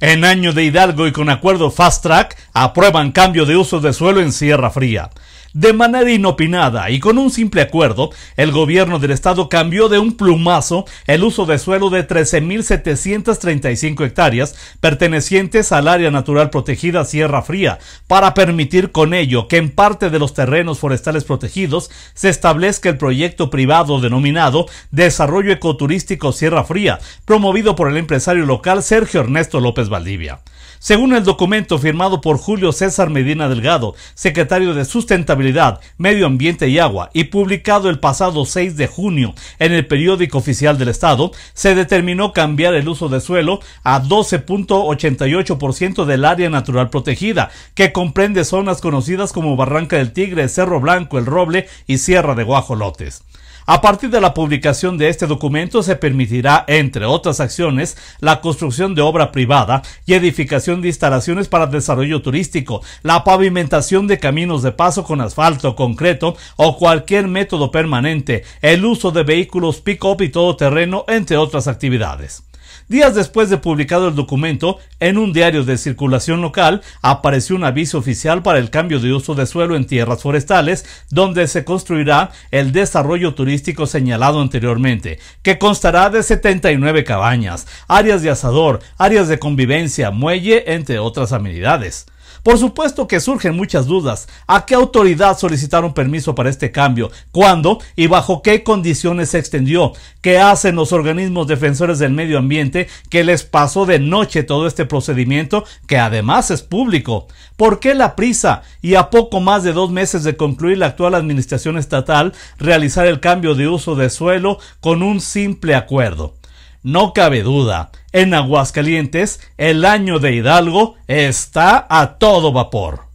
En año de Hidalgo y con acuerdo Fast Track, aprueban cambio de uso de suelo en Sierra Fría. De manera inopinada y con un simple acuerdo, el gobierno del estado cambió de un plumazo el uso de suelo de 13.735 hectáreas pertenecientes al área natural protegida Sierra Fría, para permitir con ello que en parte de los terrenos forestales protegidos se establezca el proyecto privado denominado Desarrollo Ecoturístico Sierra Fría, promovido por el empresario local Sergio Ernesto López Valdivia. Según el documento firmado por Julio César Medina Delgado, secretario de Sustentabilidad, Medio Ambiente y Agua, y publicado el pasado 6 de junio en el periódico oficial del Estado, se determinó cambiar el uso de suelo a 12.88% del área natural protegida, que comprende zonas conocidas como Barranca del Tigre, Cerro Blanco, El Roble y Sierra de Guajolotes. A partir de la publicación de este documento se permitirá, entre otras acciones, la construcción de obra privada y edificación de instalaciones para desarrollo turístico, la pavimentación de caminos de paso con asfalto, concreto o cualquier método permanente, el uso de vehículos pick-up y todoterreno, entre otras actividades. Días después de publicado el documento, en un diario de circulación local apareció un aviso oficial para el cambio de uso de suelo en tierras forestales, donde se construirá el desarrollo turístico señalado anteriormente, que constará de 79 cabañas, áreas de asador, áreas de convivencia, muelle, entre otras amenidades. Por supuesto que surgen muchas dudas. ¿A qué autoridad solicitaron permiso para este cambio? ¿Cuándo y bajo qué condiciones se extendió? ¿Qué hacen los organismos defensores del medio ambiente? que les pasó de noche todo este procedimiento que además es público? ¿Por qué la prisa y a poco más de dos meses de concluir la actual administración estatal realizar el cambio de uso de suelo con un simple acuerdo? No cabe duda, en Aguascalientes el año de Hidalgo está a todo vapor.